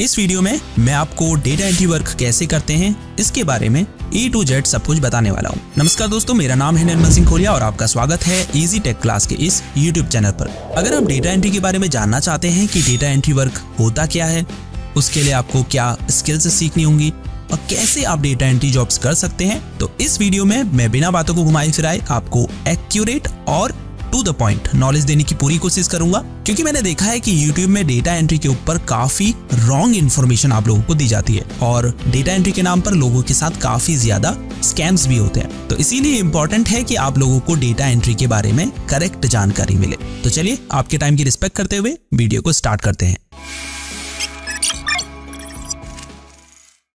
इस वीडियो में मैं आपको डेटा एंट्री वर्क कैसे करते हैं इसके बारे में ए टू जेड सब कुछ बताने वाला हूं। नमस्कार दोस्तों मेरा नाम है निर्मल सिंह खोलिया और आपका स्वागत है इजी टेक क्लास के इस यूट्यूब चैनल पर अगर आप डेटा एंट्री के बारे में जानना चाहते हैं कि डेटा एंट्री वर्क होता क्या है उसके लिए आपको क्या स्किल्स सीखनी होंगी और कैसे आप डेटा एंट्री जॉब कर सकते हैं तो इस वीडियो में मैं बिना बातों को घुमाए फिराए आपको एक्यूरेट और टू द पॉइंट नॉलेज देने की पूरी कोशिश करूंगा क्योंकि मैंने देखा है कि यूट्यूब में डेटा एंट्री के ऊपर काफी रॉन्ग इन्फॉर्मेशन आप लोगों को दी जाती है और डेटा एंट्री के नाम पर लोगों के साथ काफी ज्यादा स्कैम्स भी होते हैं तो इसीलिए इम्पोर्टेंट है कि आप लोगों को डेटा एंट्री के बारे में करेक्ट जानकारी मिले तो चलिए आपके टाइम की रिस्पेक्ट करते हुए वीडियो को स्टार्ट करते हैं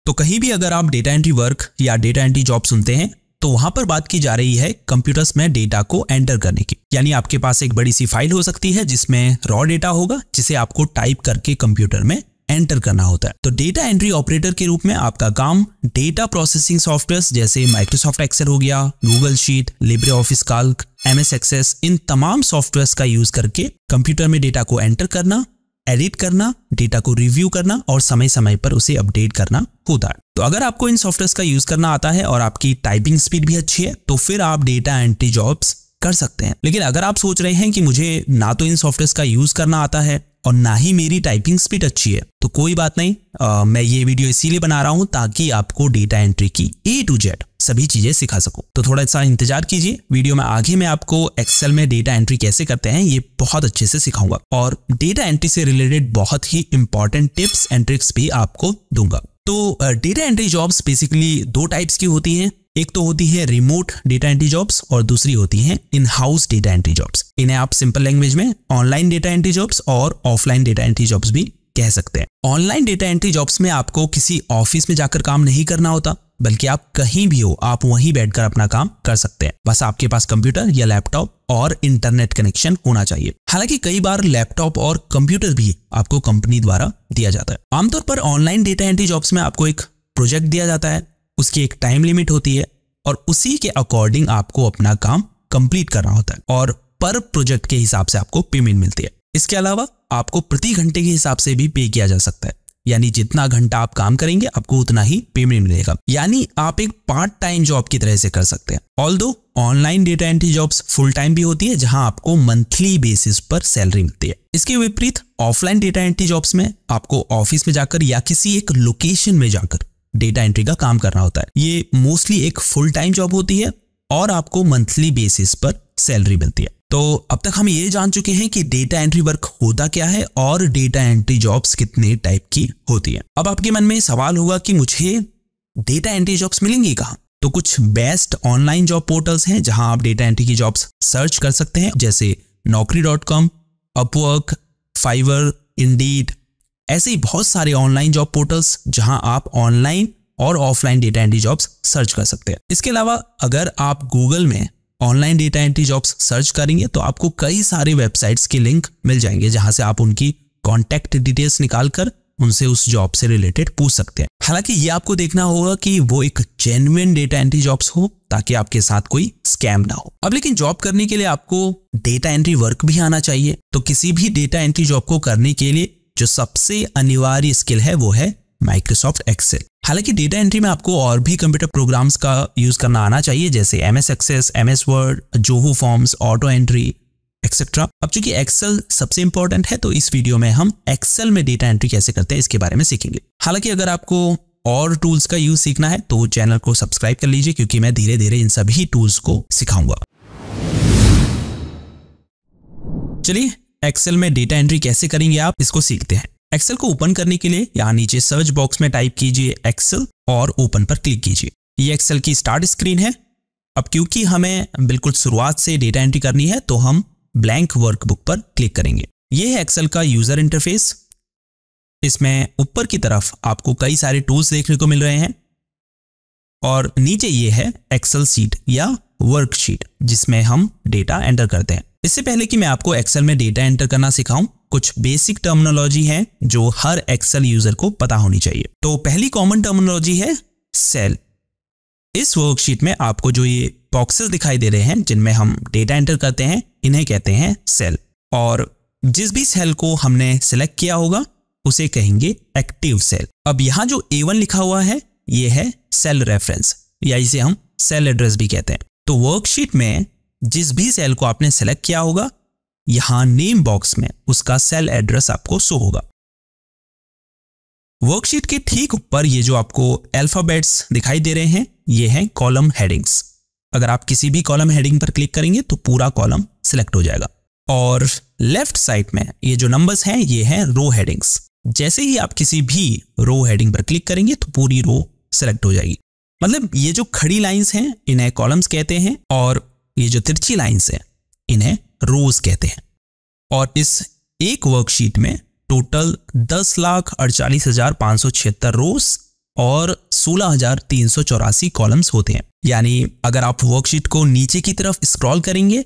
तो कहीं भी अगर आप डेटा एंट्री वर्क या डेटा एंट्री जॉब सुनते हैं तो वहां पर बात की जा रही है कंप्यूटर्स में डेटा को एंटर करने की यानी आपके पास एक बड़ी सी फाइल हो सकती है जिसमें रॉ डेटा होगा जिसे आपको टाइप करके कंप्यूटर में एंटर करना होता है तो डेटा एंट्री ऑपरेटर के रूप में आपका काम डेटा प्रोसेसिंग सॉफ्टवेयर जैसे माइक्रोसॉफ्ट एक्सेल हो गया Google sheet LibreOffice calc M S access इन तमाम सॉफ्टवेयर का यूज करके कंप्यूटर में डेटा को एंटर करना एडिट करना डेटा को रिव्यू करना और समय समय पर उसे अपडेट करना होता है तो अगर आपको इन सॉफ्टवेयर का यूज करना आता है और आपकी टाइपिंग स्पीड भी अच्छी है तो फिर आप डेटा एंट्री जॉब्स कर सकते हैं लेकिन अगर आप सोच रहे हैं कि मुझे ना तो इन सॉफ्टवेयर का यूज करना आता है और ना ही मेरी टाइपिंग स्पीड अच्छी है तो कोई बात नहीं आ, मैं ये वीडियो इसीलिए बना रहा हूं ताकि आपको डेटा एंट्री की ए टू जेड सभी चीजें सिखा सको तो थोड़ा सा इंतजार कीजिए वीडियो में आगे मैं आपको एक्सेल में डेटा एंट्री कैसे करते हैं ये बहुत अच्छे से सिखाऊंगा और डेटा एंट्री से रिलेटेड बहुत ही इंपॉर्टेंट टिप्स एंड ट्रिक्स भी आपको दूंगा तो डेटा एंट्री जॉब्स बेसिकली दो टाइप्स की होती हैं एक तो होती है रिमोट डेटा एंट्री जॉब्स और दूसरी होती है in house data entry jobs इन्हें आप सिंपल लैंग्वेज में ऑनलाइन डेटा एंट्री जॉब्स और ऑफलाइन डेटा एंट्री जॉब्स भी कह सकते हैं ऑनलाइन डेटा एंट्री जॉब्स में आपको किसी ऑफिस में जाकर काम नहीं करना होता बल्कि आप कहीं भी हो आप वहीं बैठकर अपना काम कर सकते हैं बस आपके पास कंप्यूटर या लैपटॉप और इंटरनेट कनेक्शन होना चाहिए हालांकि कई बार लैपटॉप और कंप्यूटर भी आपको कंपनी द्वारा दिया जाता है आमतौर पर ऑनलाइन डेटा एंट्री जॉब्स में आपको एक प्रोजेक्ट दिया जाता है उसकी एक टाइम लिमिट होती है और उसी के अकॉर्डिंग आपको अपना काम कंप्लीट करना होता है और पर प्रोजेक्ट के हिसाब से आपको पेमेंट मिलती है इसके अलावा आपको प्रति घंटे के हिसाब से भी पे किया जा सकता है यानी जितना घंटा आप काम करेंगे आपको उतना ही पेमेंट मिलेगा यानी आप एक पार्ट टाइम जॉब की तरह से कर सकते हैं although online data entry jobs full time भी होती है जहां आपको मंथली बेसिस पर सैलरी मिलती है इसके विपरीत ऑफलाइन डेटा एंट्री जॉब्स में आपको ऑफिस में जाकर या किसी एक लोकेशन में जाकर डेटा एंट्री का काम करना होता है ये मोस्टली एक फुल टाइम जॉब होती है और आपको मंथली बेसिस पर सैलरी मिलती है तो अब तक हम ये जान चुके हैं कि डेटा एंट्री वर्क होता क्या है और डेटा एंट्री जॉब्स कितने टाइप की होती है अब आपके मन में सवाल होगा कि मुझे डेटा एंट्री जॉब्स मिलेंगी कहाँ तो कुछ बेस्ट ऑनलाइन जॉब पोर्टल्स हैं जहां आप डेटा एंट्री की जॉब्स सर्च कर सकते हैं जैसे Naukri dot com Upwork Fiverr Indeed ऐसे ही बहुत सारे ऑनलाइन जॉब पोर्टल्स जहां आप ऑनलाइन और offline data entry jobs search कर सकते हैं इसके अलावा अगर आप गूगल में online data entry jobs search करेंगे तो आपको कई सारे वेबसाइट्स के लिंक मिल जाएंगे जहां से आप उनकी कॉन्टैक्ट डिटेल्स निकालकर उनसे उस जॉब से रिलेटेड पूछ सकते हैं हालांकि ये आपको देखना होगा कि वो एक जेन्युन डेटा एंट्री जॉब्स हो ताकि आपके साथ कोई स्कैम ना हो अब लेकिन जॉब करने के लिए आपको डेटा एंट्री वर्क भी आना चाहिए तो किसी भी डेटा एंट्री जॉब को करने के लिए जो सबसे अनिवार्य स्किल है वो है माइक्रोसॉफ्ट एक्सेल हालांकि डेटा एंट्री में आपको और भी कंप्यूटर प्रोग्राम्स का यूज करना आना चाहिए जैसे M S access M S word Zoho forms auto entry etcetera अब चूंकि एक्सेल सबसे इंपॉर्टेंट है तो इस वीडियो में हम एक्सेल में डेटा एंट्री कैसे करते हैं इसके बारे में सीखेंगे हालांकि अगर आपको और टूल्स का यूज सीखना है तो चैनल को सब्सक्राइब कर लीजिए क्योंकि मैं धीरे धीरे इन सभी टूल्स को सिखाऊंगा चलिए एक्सेल में डेटा एंट्री कैसे करेंगे आप इसको सीखते हैं एक्सेल को ओपन करने के लिए यहाँ नीचे सर्च बॉक्स में टाइप कीजिए एक्सेल और ओपन पर क्लिक कीजिए ये एक्सेल की स्टार्ट स्क्रीन है अब क्योंकि हमें बिल्कुल शुरुआत से डेटा एंट्री करनी है तो हम ब्लैंक वर्कबुक पर क्लिक करेंगे ये है एक्सेल का यूजर इंटरफेस इसमें ऊपर की तरफ आपको कई सारे टूल्स देखने को मिल रहे हैं और नीचे ये है एक्सेल सीट या वर्कशीट जिसमें हम डेटा एंटर करते हैं इससे पहले कि मैं आपको एक्सेल में डेटा एंटर करना सिखाऊं कुछ बेसिक टर्मिनोलॉजी है जो हर एक्सेल यूजर को पता होनी चाहिए तो पहली कॉमन टर्मिनोलॉजी है सेल इस वर्कशीट में आपको जो ये बॉक्सेस दिखाई दे रहे हैं जिनमें हम डेटा एंटर करते हैं इन्हें कहते हैं सेल और जिस भी सेल को हमने सेलेक्ट किया होगा उसे कहेंगे एक्टिव सेल अब यहां जो ए लिखा हुआ है ये है सेल रेफरेंस या इसे हम सेल एड्रेस भी कहते हैं तो वर्कशीट में जिस भी सेल को आपने सेलेक्ट किया होगा यहां नेम बॉक्स में उसका सेल एड्रेस आपको शो होगा वर्कशीट के ठीक ऊपर ये जो आपको अल्फाबेट्स दिखाई दे रहे हैं ये हैं कॉलम हेडिंग्स अगर आप किसी भी कॉलम हेडिंग पर क्लिक करेंगे तो पूरा कॉलम सिलेक्ट हो जाएगा और लेफ्ट साइड में ये जो नंबर्स हैं ये हैं रो हेडिंग्स जैसे ही आप किसी भी रो हेडिंग पर क्लिक करेंगे तो पूरी रो सेलेक्ट हो जाएगी मतलब ये जो खड़ी लाइंस हैं इन्हें कॉलम्स कहते हैं और ये जो तिरछी लाइंस हैं इन्हें रोज कहते हैं और इस एक वर्कशीट में टोटल दस लाख अड़चालीस हजार पाँच सौ छिहत्तर रोज और सोलह हजार तीन सौ चौरासी कॉलम्स होते हैं यानी अगर आप वर्कशीट को नीचे की तरफ स्क्रॉल करेंगे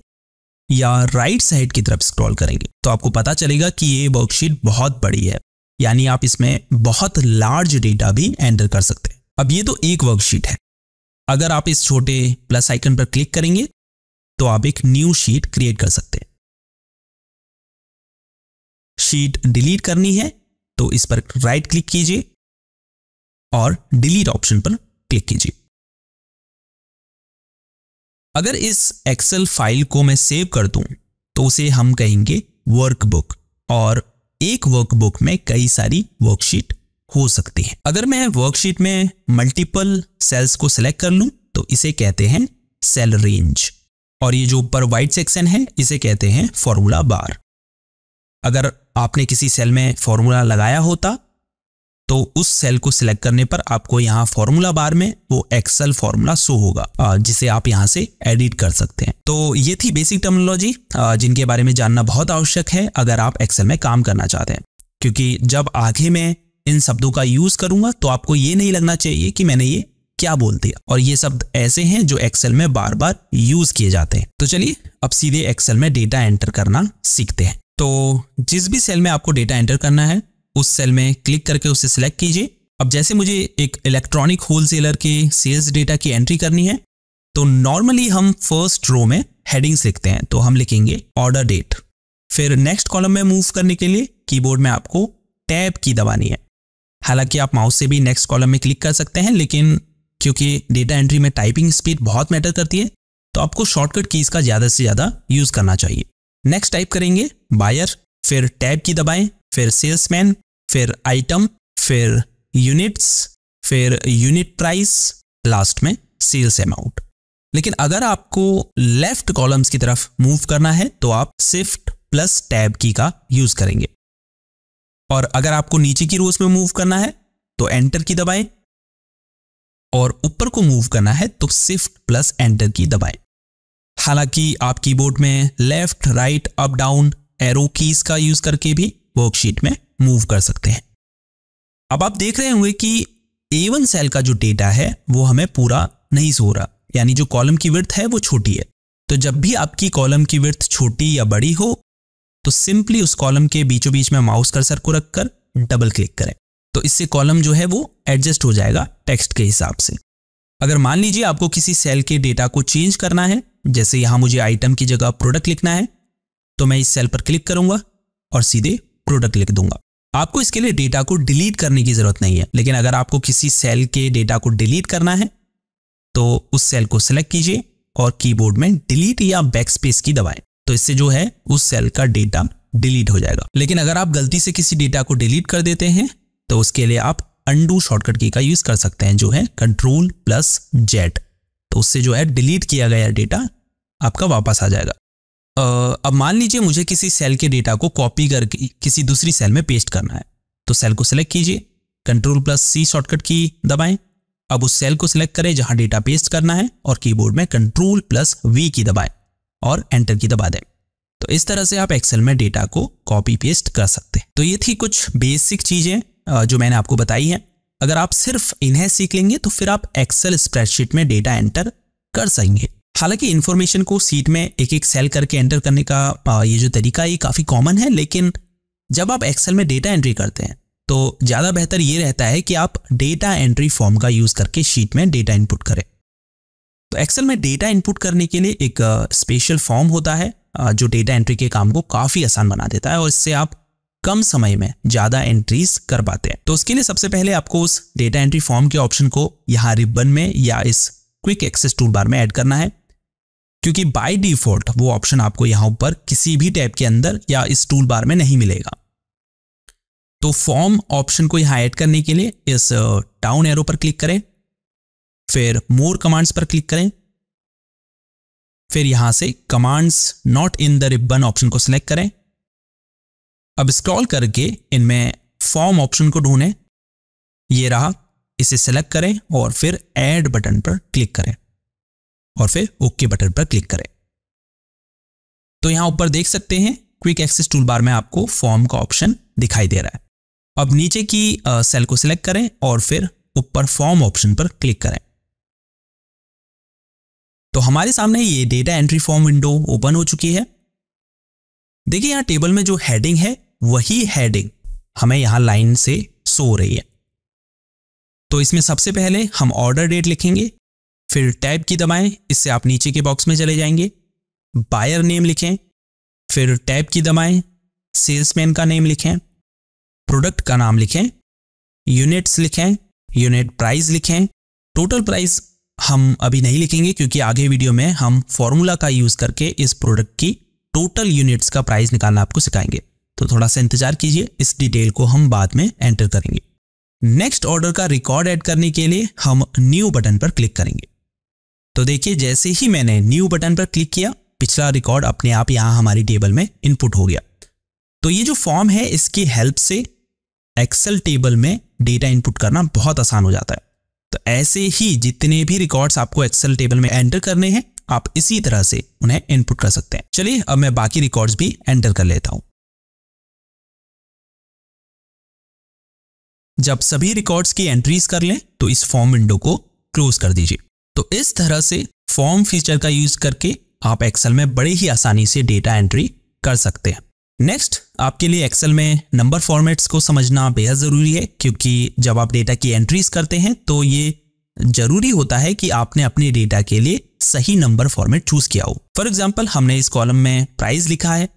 या राइट साइड की तरफ स्क्रॉल करेंगे तो आपको पता चलेगा कि ये वर्कशीट बहुत बड़ी है यानी आप इसमें बहुत लार्ज डेटा भी एंटर कर सकते हैं अब ये तो एक वर्कशीट है अगर आप इस छोटे प्लस आइकन पर क्लिक करेंगे तो आप एक न्यू शीट क्रिएट कर सकते हैं शीट डिलीट करनी है तो इस पर राइट क्लिक कीजिए और डिलीट ऑप्शन पर क्लिक कीजिए अगर इस एक्सेल फाइल को मैं सेव कर दूं तो उसे हम कहेंगे वर्कबुक और एक वर्कबुक में कई सारी वर्कशीट हो सकती है अगर मैं वर्कशीट में मल्टीपल सेल्स को सिलेक्ट कर लूं तो इसे कहते हैं सेल रेंज और ये जो ऊपर वाइट सेक्शन है इसे कहते हैं फॉर्मूला बार अगर आपने किसी सेल में फॉर्मूला लगाया होता तो उस सेल को सिलेक्ट करने पर आपको यहाँ फॉर्मूला बार में वो एक्सेल फॉर्मूला शो होगा जिसे आप यहाँ से एडिट कर सकते हैं तो ये थी बेसिक टर्मोलॉजी जिनके बारे में जानना बहुत आवश्यक है अगर आप एक्सेल में काम करना चाहते हैं क्योंकि जब आगे में इन शब्दों का यूज करूंगा तो आपको ये नहीं लगना चाहिए कि मैंने ये क्या बोल दिया और ये शब्द ऐसे हैं जो एक्सेल में बार बार यूज किए जाते हैं तो चलिए अब सीधे एक्सेल में डेटा एंटर करना सीखते हैं तो जिस भी सेल में आपको डेटा एंटर करना है उस सेल में क्लिक करके उसे सिलेक्ट कीजिए अब जैसे मुझे एक इलेक्ट्रॉनिक होलसेलर के सेल्स डेटा की एंट्री करनी है तो नॉर्मली हम फर्स्ट रो में हेडिंग्स लिखते हैं तो हम लिखेंगे ऑर्डर डेट फिर नेक्स्ट कॉलम में मूव करने के लिए कीबोर्ड में आपको टैब की दबानी है हालांकि आप माउस से भी नेक्स्ट कॉलम में क्लिक कर सकते हैं लेकिन क्योंकि डेटा एंट्री में टाइपिंग स्पीड बहुत मैटर करती है तो आपको शॉर्टकट कीज का ज़्यादा से ज़्यादा यूज़ करना चाहिए नेक्स्ट टाइप करेंगे बायर फिर टैब की दबाएं फिर सेल्समैन फिर आइटम फिर यूनिट्स फिर यूनिट प्राइस लास्ट में सेल्स अमाउंट लेकिन अगर आपको लेफ्ट कॉलम्स की तरफ मूव करना है तो आप सिफ्ट प्लस टैब की का यूज करेंगे और अगर आपको नीचे की रोज में मूव करना है तो एंटर की दबाएं और ऊपर को मूव करना है तो सिफ्ट प्लस एंटर की दबाएं हालांकि आप कीबोर्ड में left right up down arrow keys का यूज करके भी वर्कशीट में मूव कर सकते हैं अब आप देख रहे होंगे कि ए सेल का जो डेटा है वो हमें पूरा नहीं सो रहा यानी जो कॉलम की विर्थ है वो छोटी है तो जब भी आपकी कॉलम की विर्थ छोटी या बड़ी हो तो सिंपली उस कॉलम के बीचों बीच में माउस कर्सर को रखकर डबल क्लिक करें तो इससे कॉलम जो है वो एडजस्ट हो जाएगा टेक्स्ट के हिसाब से अगर मान लीजिए आपको किसी सेल के डेटा को चेंज करना है जैसे यहां मुझे आइटम की जगह प्रोडक्ट लिखना है तो मैं इस सेल पर क्लिक करूंगा और सीधे प्रोडक्ट लिख दूंगा आपको इसके लिए डेटा को डिलीट करने की जरूरत नहीं है लेकिन अगर आपको किसी सेल के डेटा को डिलीट करना है तो उस सेल को सिलेक्ट कीजिए और कीबोर्ड में डिलीट या बैक स्पेस की दबाएं तो इससे जो है उस सेल का डेटा डिलीट हो जाएगा लेकिन अगर आप गलती से किसी डेटा को डिलीट कर देते हैं तो उसके लिए आप अंडू शॉर्टकट की का यूज कर सकते हैं जो है कंट्रोल प्लस जेट तो उससे जो है डिलीट किया गया डेटा आपका वापस आ जाएगा आ, अब मान लीजिए मुझे किसी सेल के डेटा को कॉपी करके किसी दूसरी सेल में पेस्ट करना है तो सेल को सिलेक्ट कीजिए कंट्रोल प्लस सी शॉर्टकट की दबाएं अब उस सेल को सिलेक्ट करें जहां डेटा पेस्ट करना है और कीबोर्ड में कंट्रोल प्लस वी की दबाएं और एंटर की दबा दें तो इस तरह से आप एक्सेल में डेटा को कॉपी पेस्ट कर सकते हैं तो ये थी कुछ बेसिक चीज़ें जो मैंने आपको बताई हैं अगर आप सिर्फ इन्हें सीख लेंगे तो फिर आप एक्सेल स्प्रेडशीट में डेटा एंटर कर सकेंगे हालांकि इन्फॉर्मेशन को सीट में एक एक सेल करके एंटर करने का ये जो तरीका ये काफ़ी कॉमन है लेकिन जब आप एक्सेल में डेटा एंट्री करते हैं तो ज़्यादा बेहतर ये रहता है कि आप डेटा एंट्री फॉर्म का यूज़ करके शीट में डेटा इनपुट करें तो एक्सेल में डेटा इनपुट करने के लिए एक स्पेशल uh, फॉर्म होता है uh, जो डेटा एंट्री के काम को काफ़ी आसान बना देता है और इससे आप कम समय में ज़्यादा एंट्रीज कर पाते हैं तो उसके लिए सबसे पहले आपको उस डेटा एंट्री फॉर्म के ऑप्शन को यहाँ रिबन में या इस क्विक एक्सेस टूल बार में ऐड करना है क्योंकि बाय डिफॉल्ट वो ऑप्शन आपको यहां ऊपर किसी भी टैब के अंदर या इस टूल बार में नहीं मिलेगा तो फॉर्म ऑप्शन को यहां ऐड करने के लिए इस डाउन uh, एरो पर क्लिक करें फिर मोर कमांड्स पर क्लिक करें फिर यहां से commands not in the ribbon option को सिलेक्ट करें अब स्क्रॉल करके इनमें फॉर्म ऑप्शन को ढूंढें ये रहा इसे सेलेक्ट करें और फिर ऐड बटन पर क्लिक करें और फिर ओके बटन पर क्लिक करें तो यहां ऊपर देख सकते हैं क्विक एक्सेस टूल बार में आपको फॉर्म का ऑप्शन दिखाई दे रहा है अब नीचे की सेल को सिलेक्ट करें और फिर ऊपर फॉर्म ऑप्शन पर क्लिक करें तो हमारे सामने ये data entry form window open हो चुकी है देखिए यहाँ टेबल में जो हेडिंग है वही हेडिंग हमें यहाँ लाइन से सो रही है तो इसमें सबसे पहले हम ऑर्डर डेट लिखेंगे फिर टैब की दबाएं इससे आप नीचे के बॉक्स में चले जाएंगे बायर नेम लिखें फिर टैब की दबाएं सेल्समैन का नेम लिखें प्रोडक्ट का नाम लिखें यूनिट्स लिखें यूनिट प्राइस लिखें टोटल प्राइस हम अभी नहीं लिखेंगे क्योंकि आगे वीडियो में हम फॉर्मूला का यूज़ करके इस प्रोडक्ट की टोटल यूनिट्स का प्राइस निकालना आपको सिखाएंगे तो थोड़ा सा इंतजार कीजिए इस डिटेल को हम बाद में एंटर करेंगे नेक्स्ट ऑर्डर का रिकॉर्ड ऐड करने के लिए हम न्यू बटन पर क्लिक करेंगे तो देखिए जैसे ही मैंने न्यू बटन पर क्लिक किया पिछला रिकॉर्ड अपने आप यहां हमारी टेबल में इनपुट हो गया तो ये जो फॉर्म है इसकी हेल्प से एक्सेल टेबल में डेटा इनपुट करना बहुत आसान हो जाता है तो ऐसे ही जितने भी रिकॉर्ड्स आपको एक्सेल टेबल में एंटर करने हैं आप इसी तरह से उन्हें इनपुट कर सकते हैं चलिए अब मैं बाकी रिकॉर्ड्स भी एंटर कर लेता हूं जब सभी रिकॉर्ड्स की एंट्रीज कर लें तो इस फॉर्म विंडो को क्लोज कर दीजिए तो इस तरह से फॉर्म फीचर का यूज करके आप एक्सेल में बड़े ही आसानी से डेटा एंट्री कर सकते हैं नेक्स्ट आपके लिए एक्सेल में नंबर फॉर्मेट्स को समझना बेहद ज़रूरी है क्योंकि जब आप डेटा की एंट्रीज करते हैं तो ये जरूरी होता है कि आपने अपने डेटा के लिए सही नंबर फॉर्मेट चूज किया हो फॉर एग्जाम्पल हमने इस कॉलम में प्राइस लिखा है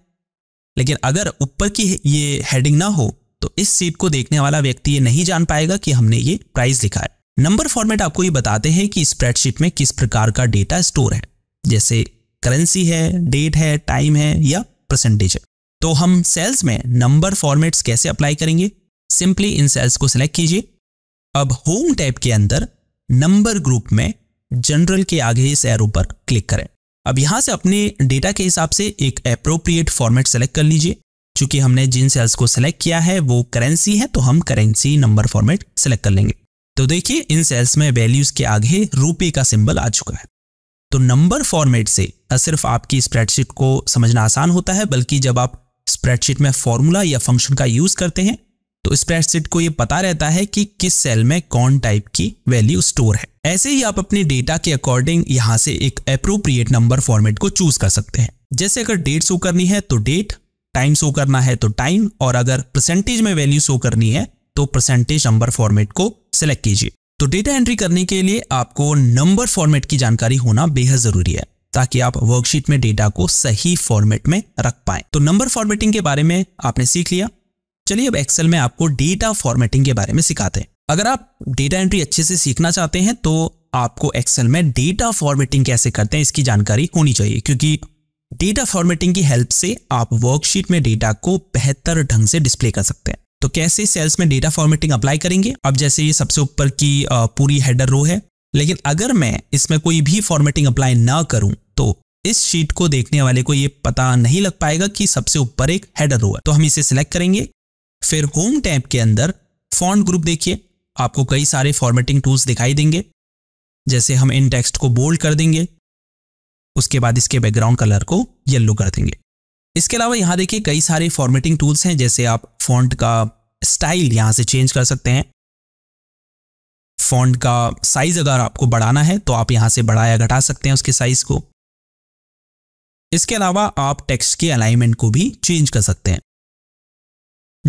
लेकिन अगर ऊपर की ये हेडिंग ना हो तो इस सीट को देखने वाला व्यक्ति ये नहीं जान पाएगा कि हमने ये प्राइस लिखा है नंबर फॉर्मेट आपको ये बताते हैं कि स्प्रेडशीट में किस प्रकार का डेटा स्टोर है जैसे करेंसी है डेट है टाइम है या परसेंटेज है तो हम सेल्स में नंबर फॉर्मेट्स कैसे अप्लाई करेंगे सिंपली इन सेल्स को सिलेक्ट कीजिए अब होम टैब के अंदर नंबर ग्रुप में जनरल के आगे इस एरो पर क्लिक करें अब यहां से अपने डेटा के हिसाब से एक अप्रोप्रिएट फॉर्मेट सेलेक्ट कर लीजिए चूंकि हमने जिन सेल्स को सिलेक्ट किया है वो करेंसी है तो हम करेंसी नंबर फॉर्मेट सेलेक्ट कर लेंगे तो देखिए इन सेल्स में वैल्यूज के आगे रुपये का सिंबल आ चुका है तो नंबर फॉर्मेट से न सिर्फ आपकी स्प्रेडशीट को समझना आसान होता है बल्कि जब आप स्प्रेडशीट में फॉर्मूला या फंक्शन का यूज करते हैं तो स्प्रेडशीट को ये पता रहता है कि किस सेल में कौन टाइप की वैल्यू स्टोर है ऐसे ही आप अपने डेटा के अकॉर्डिंग यहाँ से एक अप्रोप्रिएट नंबर फॉर्मेट को चूज कर सकते हैं जैसे अगर डेट शो करनी है तो डेट टाइम शो करना है तो टाइम और अगर परसेंटेज में वैल्यू शो करनी है तो परसेंटेज नंबर फॉर्मेट को सिलेक्ट कीजिए तो डेटा एंट्री करने के लिए आपको नंबर फॉर्मेट की जानकारी होना बेहद जरूरी है ताकि आप वर्कशीट में डेटा को सही फॉर्मेट में रख पाए तो नंबर फॉर्मेटिंग के बारे में आपने सीख लिया चलिए अब एक्सेल में आपको डेटा फॉर्मेटिंग के बारे में सिखाते हैं अगर आप डेटा एंट्री अच्छे से सीखना चाहते हैं तो आपको एक्सेल में डेटा फॉर्मेटिंग कैसे करते हैं इसकी जानकारी होनी चाहिए क्योंकि डेटा फॉर्मेटिंग की हेल्प से आप वर्कशीट में डेटा को बेहतर ढंग से डिस्प्ले कर सकते हैं तो कैसे सेल्स में डेटा फॉर्मेटिंग अप्लाई करेंगे अब जैसे ये सबसे ऊपर की पूरी हेडर रो है लेकिन अगर मैं इसमें कोई भी फॉर्मेटिंग अप्लाई ना करूं तो इस शीट को देखने वाले को यह पता नहीं लग पाएगा कि सबसे ऊपर एक हेडर हुआ तो हम इसे सिलेक्ट करेंगे फिर होम टैप के अंदर फॉन्ट ग्रुप देखिए आपको कई सारे फॉर्मेटिंग टूल्स दिखाई देंगे जैसे हम इन टेक्स्ट को बोल्ड कर देंगे उसके बाद इसके बैकग्राउंड कलर को येलो कर देंगे इसके अलावा यहां देखिए कई सारे फॉर्मेटिंग टूल्स हैं जैसे आप फॉन्ट का स्टाइल यहां से चेंज कर सकते हैं फॉन्ट का साइज़ अगर आपको बढ़ाना है तो आप यहां से बढ़ाया घटा सकते हैं उसके साइज़ को इसके अलावा आप टेक्स्ट के अलाइनमेंट को भी चेंज कर सकते हैं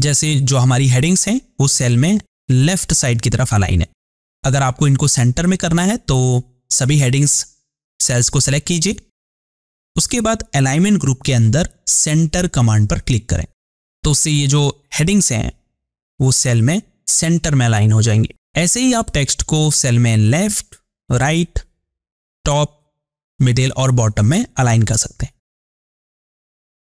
जैसे जो हमारी हेडिंग्स हैं वो सेल में लेफ्ट साइड की तरफ अलाइन है अगर आपको इनको सेंटर में करना है तो सभी हेडिंग्स सेल्स को सेलेक्ट कीजिए उसके बाद अलाइनमेंट ग्रुप के अंदर सेंटर कमांड पर क्लिक करें तो उससे ये जो हेडिंग्स हैं वो सेल में सेंटर में अलाइन हो जाएंगे ऐसे ही आप टेक्स्ट को सेल में लेफ्ट राइट टॉप मिडिल और बॉटम में अलाइन कर सकते हैं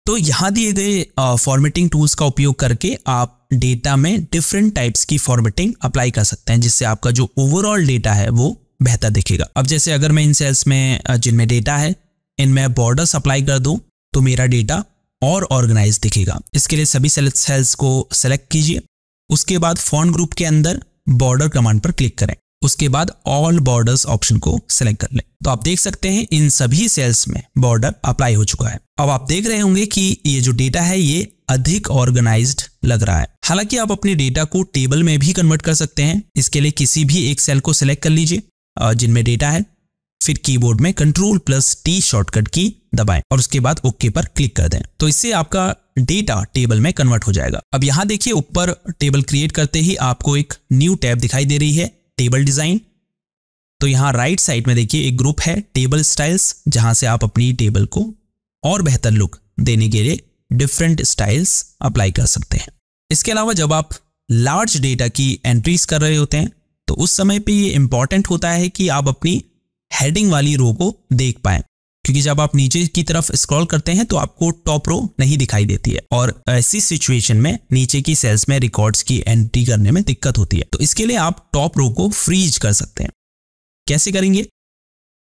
तो यहां दिए गए फॉर्मेटिंग टूल्स का उपयोग करके आप डेटा में डिफरेंट टाइप्स की फॉर्मेटिंग अप्लाई कर सकते हैं जिससे आपका जो ओवरऑल डेटा है वो बेहतर दिखेगा अब जैसे अगर मैं इन सेल्स में जिनमें डेटा है इनमें बॉर्डर्स अप्लाई कर दूं तो मेरा डेटा और ऑर्गेनाइज दिखेगा इसके लिए सभी सेल्स को सेलेक्ट कीजिए उसके बाद फॉन्ट ग्रुप के अंदर बॉर्डर कमांड पर क्लिक करें उसके बाद ऑल बॉर्डर्स ऑप्शन को सिलेक्ट कर लें तो आप देख सकते हैं इन सभी सेल्स में बॉर्डर अप्लाई हो चुका है अब आप देख रहे होंगे कि ये जो डेटा है ये अधिक ऑर्गेनाइज्ड लग रहा है हालांकि आप अपने डेटा को टेबल में भी कन्वर्ट कर सकते हैं इसके लिए किसी भी एक सेल को सिलेक्ट कर लीजिए जिनमें डेटा है फिर कीबोर्ड में कंट्रोल प्लस टी शॉर्टकट की दबाएं और उसके बाद ओके पर क्लिक कर दें तो इससे आपका डेटा टेबल में कन्वर्ट हो जाएगा अब यहाँ देखिए ऊपर टेबल क्रिएट करते ही आपको एक न्यू टैब दिखाई दे रही है टेबल डिजाइन तो यहाँ राइट साइड में देखिए एक ग्रुप है टेबल स्टाइल्स जहां से आप अपनी टेबल को और बेहतर लुक देने के लिए डिफरेंट स्टाइल्स अप्लाई कर सकते हैं इसके अलावा जब आप लार्ज डेटा की एंट्रीज कर रहे होते हैं तो उस समय पे ये इंपॉर्टेंट होता है कि आप अपनी हेडिंग वाली रो को देख पाएं क्योंकि जब आप नीचे की तरफ स्क्रॉल करते हैं तो आपको टॉप रो नहीं दिखाई देती है और ऐसी सिचुएशन में नीचे की सेल्स में रिकॉर्ड्स की एंट्री करने में दिक्कत होती है तो इसके लिए आप टॉप रो को फ्रीज कर सकते हैं कैसे करेंगे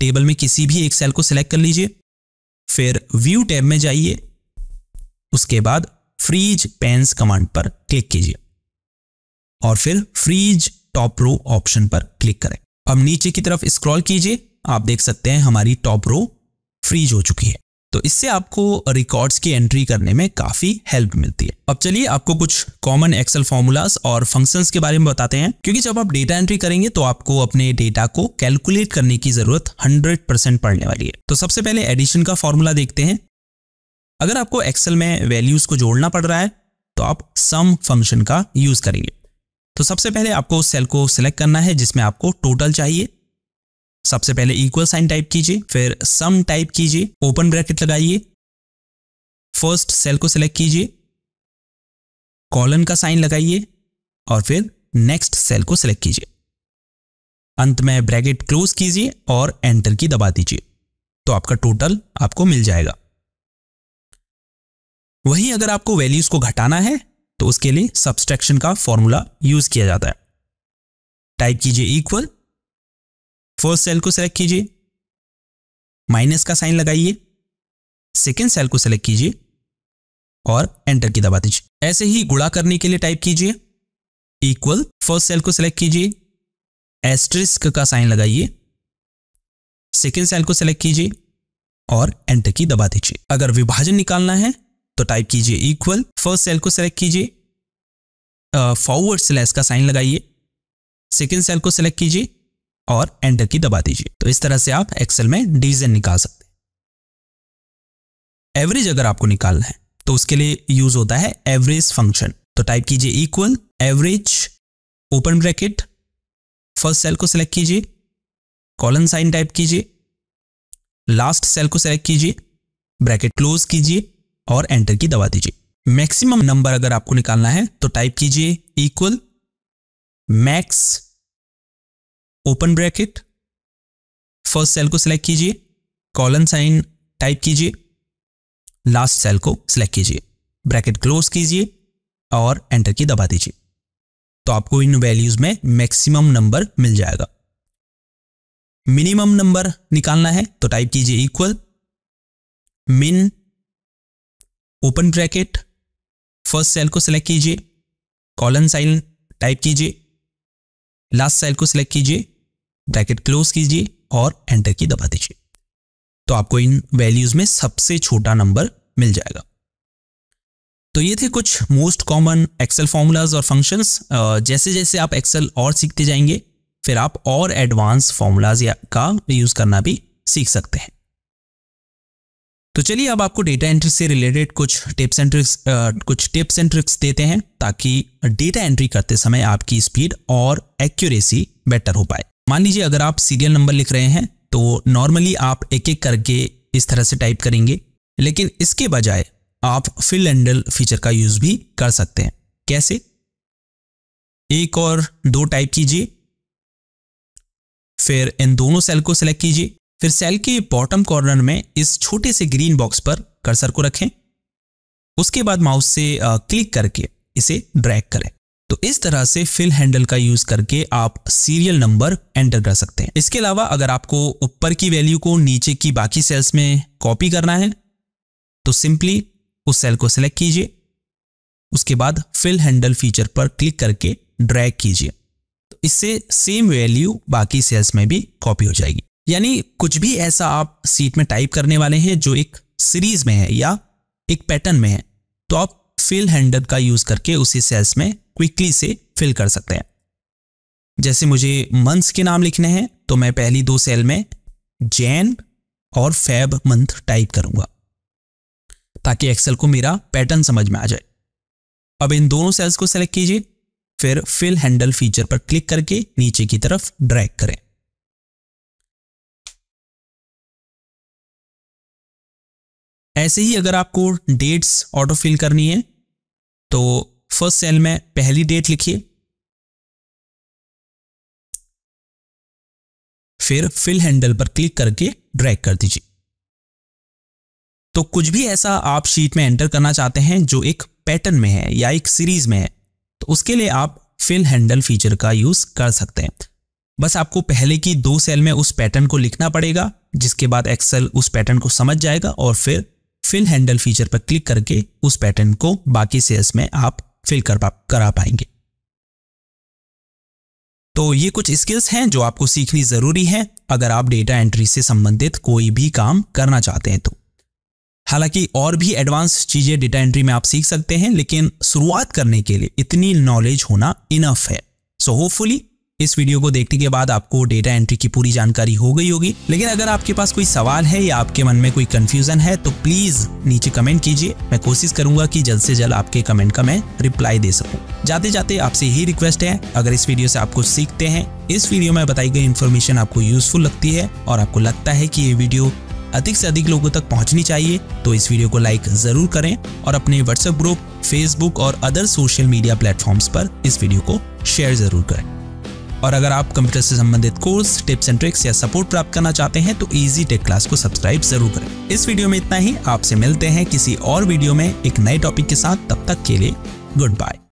टेबल में किसी भी एक सेल को सिलेक्ट कर लीजिए फिर व्यू टैब में जाइए उसके बाद फ्रीज पेन्स कमांड पर क्लिक कीजिए और फिर फ्रीज टॉप रो ऑप्शन पर क्लिक करें अब नीचे की तरफ स्क्रॉल कीजिए आप देख सकते हैं हमारी टॉप रो फ्रीज हो चुकी है तो इससे आपको रिकॉर्ड्स की एंट्री करने में काफी हेल्प मिलती है अब चलिए आपको कुछ कॉमन एक्सेल फॉर्मूलाज और फंक्शंस के बारे में बताते हैं क्योंकि जब आप डेटा एंट्री करेंगे तो आपको अपने डेटा को कैलकुलेट करने की जरूरत 100% पड़ने वाली है तो सबसे पहले एडिशन का फॉर्मूला देखते हैं अगर आपको एक्सेल में वैल्यूज को जोड़ना पड़ रहा है तो आप सम फंक्शन का यूज करेंगे तो सबसे पहले आपको सेल को सिलेक्ट करना है जिसमें आपको टोटल चाहिए सबसे पहले इक्वल साइन टाइप कीजिए फिर सम टाइप कीजिए ओपन ब्रैकेट लगाइए फर्स्ट सेल को सिलेक्ट कीजिए कॉलन का साइन लगाइए और फिर नेक्स्ट सेल को सिलेक्ट कीजिए अंत में ब्रैकेट क्लोज कीजिए और एंटर की दबा दीजिए तो आपका टोटल आपको मिल जाएगा वहीं अगर आपको वैल्यूज को घटाना है तो उसके लिए सब्सट्रैक्शन का फॉर्मूला यूज किया जाता है टाइप कीजिए इक्वल फर्स्ट सेल को सेलेक्ट कीजिए माइनस का साइन लगाइए सेकेंड सेल को सेलेक्ट कीजिए और एंटर की दबा दीजिए ऐसे ही गुड़ा करने के लिए टाइप कीजिए इक्वल फर्स्ट सेल को सेलेक्ट कीजिए एस्ट्रिस्क का साइन लगाइए सेकेंड सेल को सेलेक्ट कीजिए और एंटर की दबा दीजिए अगर विभाजन निकालना है तो टाइप कीजिए इक्वल फर्स्ट सेल को सेलेक्ट कीजिए फॉरवर्ड स्लैश का साइन लगाइए सेकेंड सेल को सेलेक्ट कीजिए और एंटर की दबा दीजिए तो इस तरह से आप एक्सेल में डिविजन निकाल सकते हैं एवरेज अगर आपको निकालना है तो उसके लिए यूज होता है एवरेज फंक्शन तो टाइप कीजिए equal average open bracket first cell को सिलेक्ट कीजिए कॉलन साइन टाइप कीजिए लास्ट सेल को सिलेक्ट कीजिए ब्रैकेट क्लोज कीजिए और एंटर की दबा दीजिए मैक्सिमम नंबर अगर आपको निकालना है तो टाइप कीजिए equal max open bracket first cell को सिलेक्ट कीजिए कॉलन साइन टाइप कीजिए लास्ट सेल को सिलेक्ट कीजिए ब्रैकेट क्लोज कीजिए और एंटर की दबा दीजिए तो आपको इन वैल्यूज में मैक्सिमम नंबर मिल जाएगा मिनिमम नंबर निकालना है तो टाइप कीजिए equal min open bracket first cell को सिलेक्ट कीजिए कॉलन साइन टाइप कीजिए लास्ट सेल को सिलेक्ट कीजिए ब्रैकेट क्लोज कीजिए और एंटर की दबा दीजिए तो आपको इन वैल्यूज में सबसे छोटा नंबर मिल जाएगा तो ये थे कुछ मोस्ट कॉमन एक्सेल फॉर्मूलाज और फंक्शंस जैसे जैसे आप एक्सेल और सीखते जाएंगे फिर आप और एडवांस फॉर्मूलाज का यूज करना भी सीख सकते हैं तो चलिए अब आपको डेटा एंट्री से रिलेटेड कुछ टिप्स एंड ट्रिक्स कुछ टिप्स एंड ट्रिक्स देते हैं ताकि डेटा एंट्री करते समय आपकी स्पीड और एक्यूरेसी बेटर हो पाए मान लीजिए अगर आप सीरियल नंबर लिख रहे हैं तो नॉर्मली आप एक एक करके इस तरह से टाइप करेंगे लेकिन इसके बजाय आप फिल एंडल फीचर का यूज भी कर सकते हैं कैसे एक और दो टाइप कीजिए फिर इन दोनों सेल को सिलेक्ट कीजिए फिर सेल के बॉटम कॉर्नर में इस छोटे से ग्रीन बॉक्स पर कर्सर को रखें उसके बाद माउस से क्लिक करके इसे ड्रैग करें तो इस तरह से फिल हैंडल का यूज करके आप सीरियल नंबर एंटर कर सकते हैं इसके अलावा अगर आपको ऊपर की वैल्यू को नीचे की बाकी सेल्स में कॉपी करना है तो सिंपली उस सेल को सिलेक्ट कीजिए उसके बाद फिल हैंडल फीचर पर क्लिक करके ड्रैग कीजिए तो इससे सेम वैल्यू बाकी सेल्स में भी कॉपी हो जाएगी यानी कुछ भी ऐसा आप सीट में टाइप करने वाले हैं जो एक सीरीज में है या एक पैटर्न में है तो आप फिल हैंडल का यूज करके उसी सेल्स में क्विकली से फिल कर सकते हैं जैसे मुझे मंथ्स के नाम लिखने हैं तो मैं पहली दो सेल में जैन और फैब मंथ टाइप करूंगा ताकि एक्सेल को मेरा पैटर्न समझ में आ जाए अब इन दोनों सेल्स को सेलेक्ट कीजिए फिर फिल हैंडल फीचर पर क्लिक करके नीचे की तरफ ड्रैग करें ऐसे ही अगर आपको डेट्स ऑटो फिल करनी है तो फर्स्ट सेल में पहली डेट लिखिए फिर फिल हैंडल पर क्लिक करके ड्रैग कर दीजिए तो कुछ भी ऐसा आप शीट में एंटर करना चाहते हैं जो एक पैटर्न में है या एक सीरीज में है तो उसके लिए आप फिल हैंडल फीचर का यूज कर सकते हैं बस आपको पहले की दो सेल में उस पैटर्न को लिखना पड़ेगा जिसके बाद एक्सेल उस पैटर्न को समझ जाएगा और फिर फिल हैंडल फीचर पर क्लिक करके उस पैटर्न को बाकी सेल्स में आप फिल कर पा करा पाएंगे तो ये कुछ स्किल्स हैं जो आपको सीखनी ज़रूरी है अगर आप डेटा एंट्री से संबंधित कोई भी काम करना चाहते हैं तो हालांकि और भी एडवांस चीज़ें डेटा एंट्री में आप सीख सकते हैं लेकिन शुरुआत करने के लिए इतनी नॉलेज होना इनफ है सो होपफुली इस वीडियो को देखने के बाद आपको डेटा एंट्री की पूरी जानकारी हो गई होगी लेकिन अगर आपके पास कोई सवाल है या आपके मन में कोई कंफ्यूजन है तो प्लीज नीचे कमेंट कीजिए मैं कोशिश करूंगा कि जल्द से जल्द आपके कमेंट का मैं रिप्लाई दे सकूं जाते जाते आपसे यही रिक्वेस्ट है अगर इस वीडियो से आप कुछ सीखते हैं इस वीडियो में बताई गई इन्फॉर्मेशन आपको यूजफुल लगती है और आपको लगता है की ये वीडियो अधिक से अधिक लोगों तक पहुंचनी चाहिए तो इस वीडियो को लाइक जरूर करें और अपने व्हाट्सएप ग्रुप फेसबुक और अदर सोशल मीडिया प्लेटफॉर्म्स पर इस वीडियो को शेयर जरूर करें और अगर आप कंप्यूटर से संबंधित कोर्स टिप्स एंड ट्रिक्स या सपोर्ट प्राप्त करना चाहते हैं तो इजी टेक क्लास को सब्सक्राइब जरूर करें इस वीडियो में इतना ही आपसे मिलते हैं किसी और वीडियो में एक नए टॉपिक के साथ तब तक के लिए गुड बाय